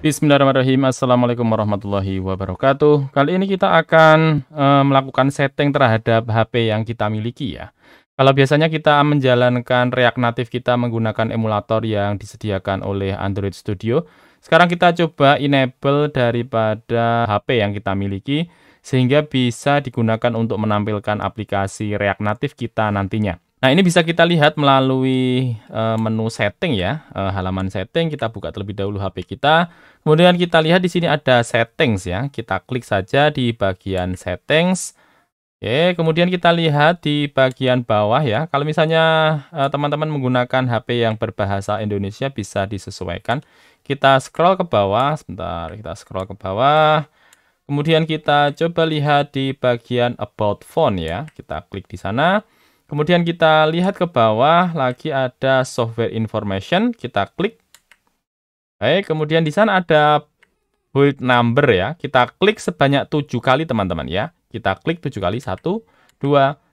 Bismillahirrahmanirrahim. Assalamualaikum warahmatullahi wabarakatuh. Kali ini kita akan e, melakukan setting terhadap HP yang kita miliki ya. Kalau biasanya kita menjalankan React Native kita menggunakan emulator yang disediakan oleh Android Studio. Sekarang kita coba enable daripada HP yang kita miliki sehingga bisa digunakan untuk menampilkan aplikasi React Native kita nantinya. Nah, ini bisa kita lihat melalui e, menu setting ya. E, halaman setting kita buka terlebih dahulu HP kita. Kemudian kita lihat di sini ada settings ya. Kita klik saja di bagian settings. Oke, kemudian kita lihat di bagian bawah ya. Kalau misalnya eh, teman-teman menggunakan HP yang berbahasa Indonesia bisa disesuaikan. Kita scroll ke bawah, sebentar, kita scroll ke bawah. Kemudian kita coba lihat di bagian about phone ya. Kita klik di sana. Kemudian kita lihat ke bawah, lagi ada software information, kita klik. Oke, kemudian di sana ada build number ya. Kita klik sebanyak 7 kali teman-teman ya. Kita klik 7 kali, 1, 2,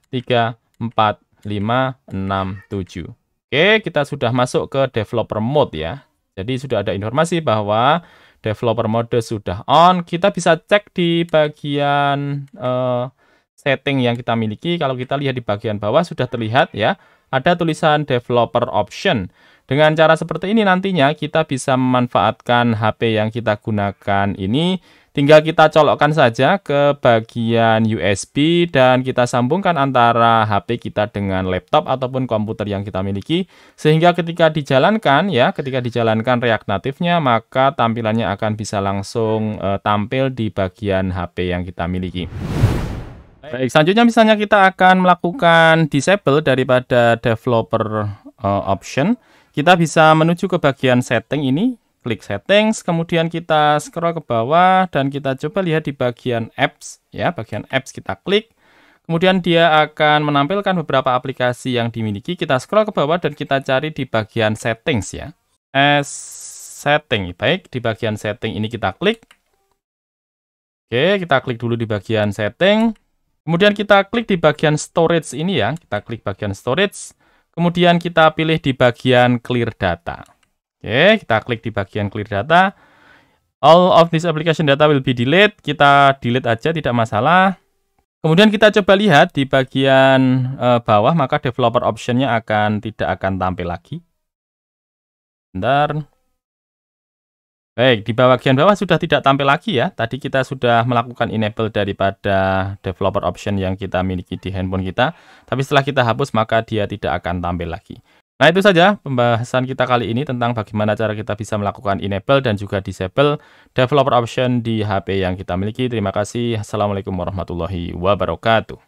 3, 4, 5, 6, 7. Oke, kita sudah masuk ke developer mode ya. Jadi sudah ada informasi bahwa developer mode sudah on. Kita bisa cek di bagian uh, setting yang kita miliki. Kalau kita lihat di bagian bawah sudah terlihat ya, ada tulisan developer option. Dengan cara seperti ini nantinya kita bisa memanfaatkan HP yang kita gunakan ini. Tinggal kita colokkan saja ke bagian USB dan kita sambungkan antara HP kita dengan laptop ataupun komputer yang kita miliki. Sehingga ketika dijalankan ya, ketika dijalankan React Native-nya maka tampilannya akan bisa langsung e, tampil di bagian HP yang kita miliki. Baik, selanjutnya misalnya kita akan melakukan disable daripada developer uh, option. Kita bisa menuju ke bagian setting ini, klik settings, kemudian kita scroll ke bawah dan kita coba lihat di bagian apps ya, bagian apps kita klik. Kemudian dia akan menampilkan beberapa aplikasi yang dimiliki. Kita scroll ke bawah dan kita cari di bagian settings ya. S setting. Baik, di bagian setting ini kita klik. Oke, kita klik dulu di bagian setting. Kemudian kita klik di bagian storage ini ya, kita klik bagian storage, kemudian kita pilih di bagian clear data. Oke, kita klik di bagian clear data. All of this application data will be delete. Kita delete aja tidak masalah. Kemudian kita coba lihat di bagian eh, bawah maka developer optionnya akan tidak akan tampil lagi. Bentar. Baik, di bagian bawah sudah tidak tampil lagi ya. Tadi kita sudah melakukan enable daripada developer option yang kita miliki di handphone kita. Tapi setelah kita hapus, maka dia tidak akan tampil lagi. Nah, itu saja pembahasan kita kali ini tentang bagaimana cara kita bisa melakukan enable dan juga disable developer option di HP yang kita miliki. Terima kasih. Assalamualaikum warahmatullahi wabarakatuh.